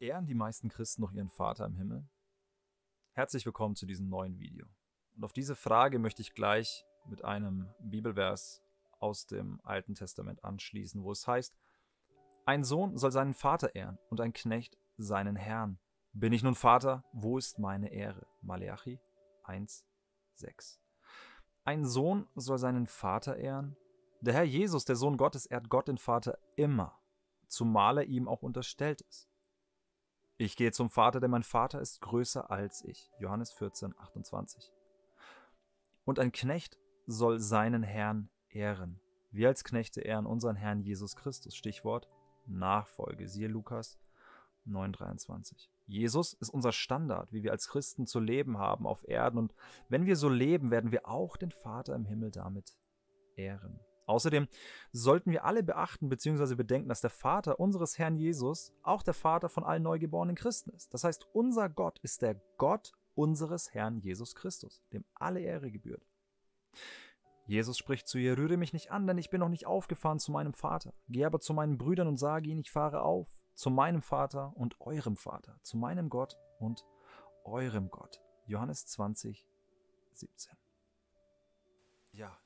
Ehren die meisten Christen noch ihren Vater im Himmel? Herzlich willkommen zu diesem neuen Video. Und auf diese Frage möchte ich gleich mit einem Bibelvers aus dem Alten Testament anschließen, wo es heißt, ein Sohn soll seinen Vater ehren und ein Knecht seinen Herrn. Bin ich nun Vater, wo ist meine Ehre? Maleachi 1,6. Ein Sohn soll seinen Vater ehren. Der Herr Jesus, der Sohn Gottes, ehrt Gott den Vater immer, zumal er ihm auch unterstellt ist. Ich gehe zum Vater, denn mein Vater ist größer als ich. Johannes 14, 28. Und ein Knecht soll seinen Herrn ehren. Wir als Knechte ehren unseren Herrn Jesus Christus. Stichwort Nachfolge. Siehe Lukas 9,23. Jesus ist unser Standard, wie wir als Christen zu leben haben auf Erden. Und wenn wir so leben, werden wir auch den Vater im Himmel damit ehren. Außerdem sollten wir alle beachten bzw. bedenken, dass der Vater unseres Herrn Jesus auch der Vater von allen neugeborenen Christen ist. Das heißt, unser Gott ist der Gott unseres Herrn Jesus Christus, dem alle Ehre gebührt. Jesus spricht zu ihr, rühre mich nicht an, denn ich bin noch nicht aufgefahren zu meinem Vater. Gehe aber zu meinen Brüdern und sage ihnen, ich fahre auf, zu meinem Vater und eurem Vater, zu meinem Gott und eurem Gott. Johannes 20, 17. Ja,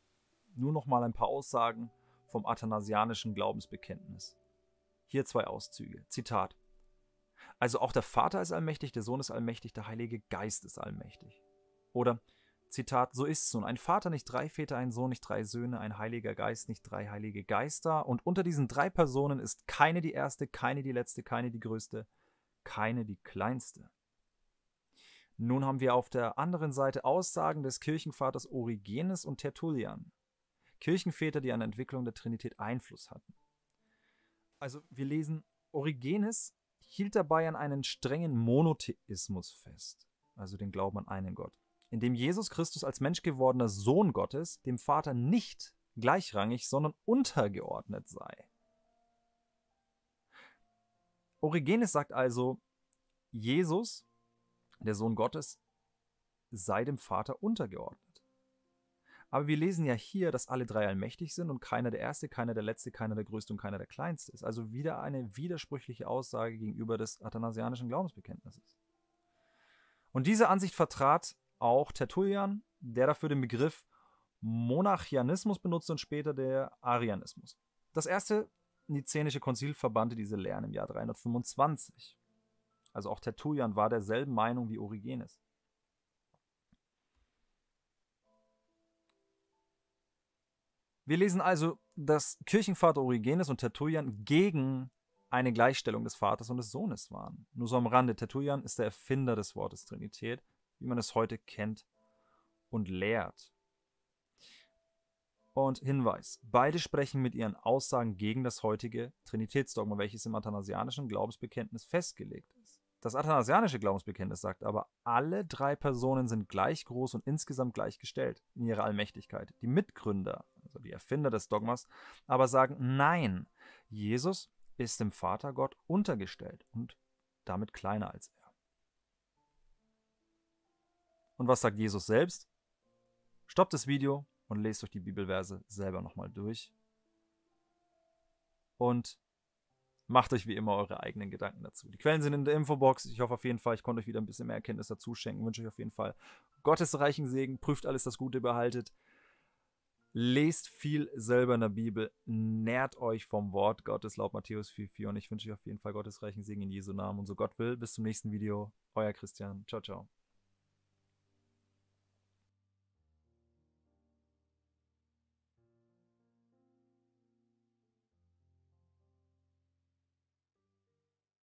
nur noch mal ein paar Aussagen vom athanasianischen Glaubensbekenntnis. Hier zwei Auszüge. Zitat. Also auch der Vater ist allmächtig, der Sohn ist allmächtig, der Heilige Geist ist allmächtig. Oder Zitat, so ist es nun. Ein Vater nicht drei Väter, ein Sohn nicht drei Söhne, ein Heiliger Geist nicht drei Heilige Geister. Und unter diesen drei Personen ist keine die erste, keine die letzte, keine die größte, keine die kleinste. Nun haben wir auf der anderen Seite Aussagen des Kirchenvaters Origenes und Tertullian. Kirchenväter, die an der Entwicklung der Trinität Einfluss hatten. Also wir lesen, Origenes hielt dabei an einen strengen Monotheismus fest, also den Glauben an einen Gott, in dem Jesus Christus als Mensch gewordener Sohn Gottes dem Vater nicht gleichrangig, sondern untergeordnet sei. Origenes sagt also, Jesus, der Sohn Gottes, sei dem Vater untergeordnet. Aber wir lesen ja hier, dass alle drei allmächtig sind und keiner der Erste, keiner der Letzte, keiner der Größte und keiner der Kleinste ist. Also wieder eine widersprüchliche Aussage gegenüber des athanasianischen Glaubensbekenntnisses. Und diese Ansicht vertrat auch Tertullian, der dafür den Begriff Monarchianismus benutzt und später der Arianismus. Das erste Nizänische Konzil verbannte diese Lehren im Jahr 325. Also auch Tertullian war derselben Meinung wie Origenes. Wir lesen also, dass Kirchenvater Origenes und Tertullian gegen eine Gleichstellung des Vaters und des Sohnes waren. Nur so am Rande, Tertullian ist der Erfinder des Wortes Trinität, wie man es heute kennt und lehrt. Und Hinweis, beide sprechen mit ihren Aussagen gegen das heutige Trinitätsdogma, welches im athanasianischen Glaubensbekenntnis festgelegt ist. Das athanasianische Glaubensbekenntnis sagt aber, alle drei Personen sind gleich groß und insgesamt gleichgestellt in ihrer Allmächtigkeit. Die Mitgründer also die Erfinder des Dogmas, aber sagen, nein, Jesus ist dem Vater Gott untergestellt und damit kleiner als er. Und was sagt Jesus selbst? Stoppt das Video und lest euch die Bibelverse selber nochmal durch. Und macht euch wie immer eure eigenen Gedanken dazu. Die Quellen sind in der Infobox. Ich hoffe auf jeden Fall, ich konnte euch wieder ein bisschen mehr Erkenntnis dazu schenken. Wünsche euch auf jeden Fall Gottes reichen Segen. Prüft alles das Gute, behaltet. Lest viel selber in der Bibel, nährt euch vom Wort Gottes laut Matthäus 4,4 und ich wünsche euch auf jeden Fall gottesreichen Segen in Jesu Namen und so Gott will. Bis zum nächsten Video. Euer Christian. Ciao, ciao.